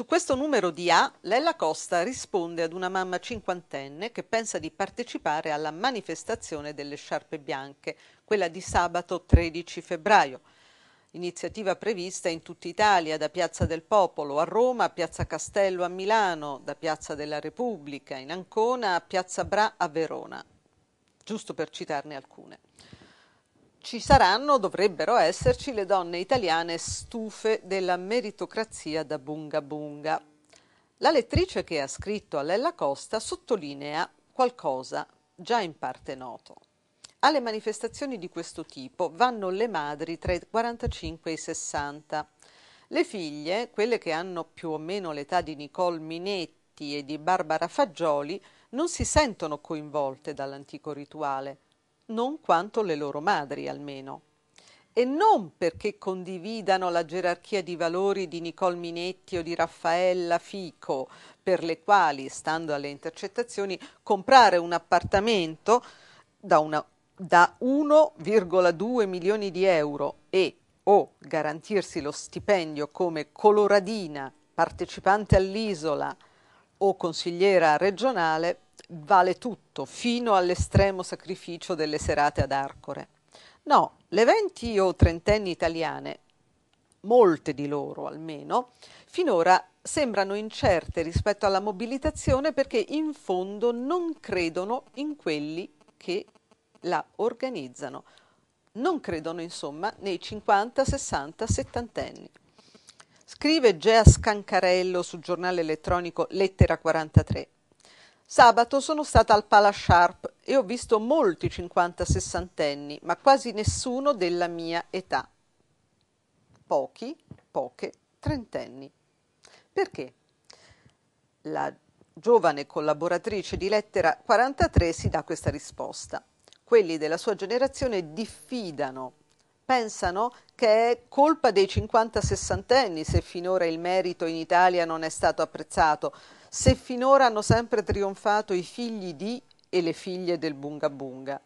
Su questo numero di A, Lella Costa risponde ad una mamma cinquantenne che pensa di partecipare alla manifestazione delle sciarpe bianche, quella di sabato 13 febbraio. Iniziativa prevista in tutta Italia, da Piazza del Popolo a Roma, a Piazza Castello a Milano, da Piazza della Repubblica in Ancona a Piazza Bra a Verona, giusto per citarne alcune ci saranno, dovrebbero esserci, le donne italiane stufe della meritocrazia da bunga bunga. La lettrice che ha scritto a Lella Costa sottolinea qualcosa già in parte noto. Alle manifestazioni di questo tipo vanno le madri tra i 45 e i 60. Le figlie, quelle che hanno più o meno l'età di Nicole Minetti e di Barbara Fagioli, non si sentono coinvolte dall'antico rituale non quanto le loro madri almeno. E non perché condividano la gerarchia di valori di Nicole Minetti o di Raffaella Fico, per le quali, stando alle intercettazioni, comprare un appartamento da, da 1,2 milioni di euro e o garantirsi lo stipendio come coloradina, partecipante all'isola o consigliera regionale vale tutto, fino all'estremo sacrificio delle serate ad Arcore. No, le venti o trentenni italiane, molte di loro almeno, finora sembrano incerte rispetto alla mobilitazione perché in fondo non credono in quelli che la organizzano. Non credono insomma nei 50, 60, 70 anni. Scrive Gea Scancarello sul giornale elettronico Lettera 43. Sabato sono stata al Pala Sharp e ho visto molti 50-60enni, ma quasi nessuno della mia età. Pochi, poche, trentenni. Perché? La giovane collaboratrice di Lettera 43 si dà questa risposta. Quelli della sua generazione diffidano pensano che è colpa dei 50-60 anni se finora il merito in Italia non è stato apprezzato, se finora hanno sempre trionfato i figli di e le figlie del Bunga Bunga.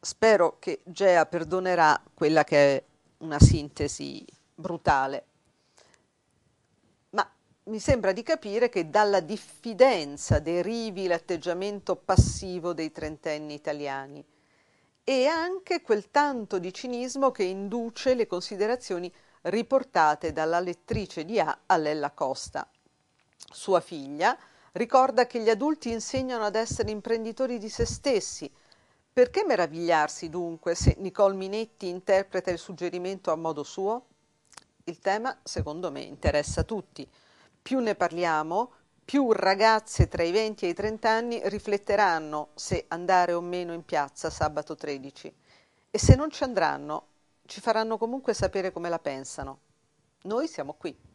Spero che Gea perdonerà quella che è una sintesi brutale, ma mi sembra di capire che dalla diffidenza derivi l'atteggiamento passivo dei trentenni italiani e anche quel tanto di cinismo che induce le considerazioni riportate dalla lettrice di A a Lella Costa. Sua figlia ricorda che gli adulti insegnano ad essere imprenditori di se stessi. Perché meravigliarsi dunque se Nicole Minetti interpreta il suggerimento a modo suo? Il tema, secondo me, interessa tutti. Più ne parliamo, più ragazze tra i 20 e i 30 anni rifletteranno se andare o meno in piazza sabato 13 e se non ci andranno ci faranno comunque sapere come la pensano. Noi siamo qui.